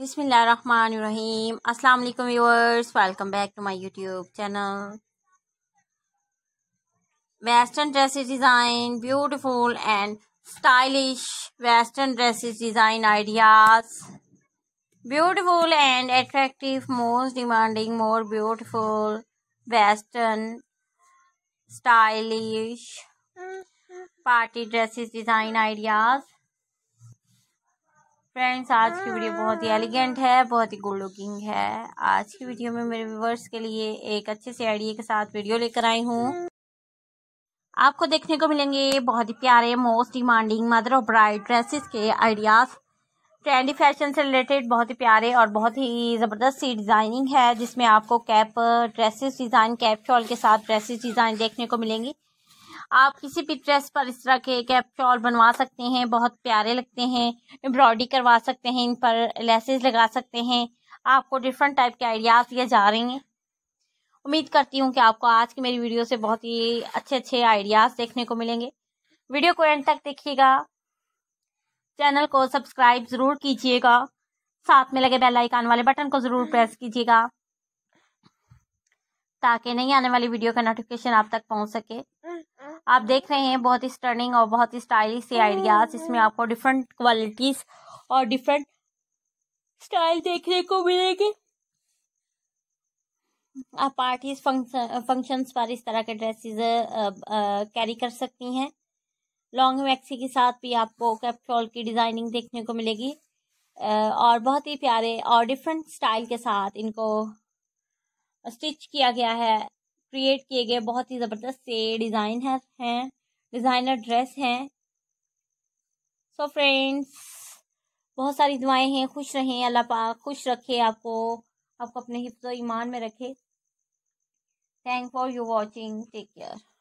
Bismillahirrahmanirrahim. Assalamu alaikum viewers. Welcome back to my YouTube channel. Western dresses design, beautiful and stylish Western dresses design ideas. Beautiful and attractive, most demanding, more beautiful Western stylish party dresses design ideas. Friends आज की video बहुत ही elegant ah. है बहुत ही good looking है आज की video में मेरे व्यूवर्स के लिए एक अच्छे से आइडिया के साथ वीडियो लेकर आई हूँ hmm. आपको देखने को मिलेंगे बहुत ही प्यारे most demanding mother of bride dresses के आइडियाज ट्रेंडी फैशन से रिलेटेड बहुत ही प्यारे और बहुत ही ज़बरदस्त सी डिज़ाइनिंग है जिसमें आपको cap dresses design cap shawl के साथ ड्रेसेस डिज़ाइन देखने को मिलेंगी आप किसी भी ड्रेस पर इस तरह के कैप शॉल बनवा सकते हैं बहुत प्यारे लगते हैं एम्ब्रॉयडरी करवा सकते हैं इन पर लेसेस लगा सकते हैं आपको डिफरेंट टाइप के आइडियाज़ दिए जा रहे हैं उम्मीद करती हूँ कि आपको आज की मेरी वीडियो से बहुत ही अच्छे अच्छे आइडियाज़ देखने को मिलेंगे वीडियो को एंड तक देखिएगा चैनल को सब्सक्राइब ज़रूर कीजिएगा साथ में लगे बेल आइकान वाले बटन को ज़रूर प्रेस कीजिएगा ताकि नई आने वाली वीडियो का नोटिफिकेशन आप तक पहुंच सके आप देख रहे हैं बहुत ही स्टर्निंग और बहुत ही स्टाइलिश से आइडियाज इसमें आपको डिफरेंट क्वालिटीज और डिफरेंट स्टाइल देखने को मिलेगी आप पार्टीज फंक्शन फंक्शंस पर इस तरह के ड्रेसेस कैरी कर सकती हैं लॉन्ग मैक्सी के साथ भी आपको कैप्टॉल की डिज़ाइनिंग देखने को मिलेगी और बहुत ही प्यारे और डिफरेंट स्टाइल के साथ इनको स्टिच किया गया है क्रिएट किए गए बहुत ही ज़बरदस्त से डिज़ाइन है, हैं डिज़ाइनर ड्रेस हैं सो फ्रेंड्स बहुत सारी दुआएं हैं खुश रहें अल्लाह पाक खुश रखे आपको आपको अपने हिफ्ज ईमान में रखे thank for you watching take care